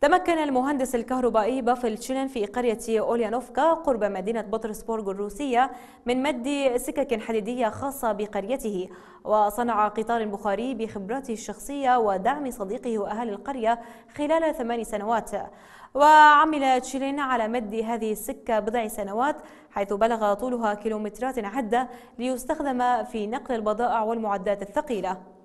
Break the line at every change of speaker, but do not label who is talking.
تمكن المهندس الكهربائي بافل تشينن في قرية أوليانوفكا قرب مدينة بطرسبورغ الروسية من مد سكك حديدية خاصة بقريته وصنع قطار بخاري بخبراته الشخصية ودعم صديقه وأهل القرية خلال ثمان سنوات وعمل تشيلين على مد هذه السكة بضع سنوات حيث بلغ طولها كيلومترات عدة ليستخدم في نقل البضائع والمعدات الثقيلة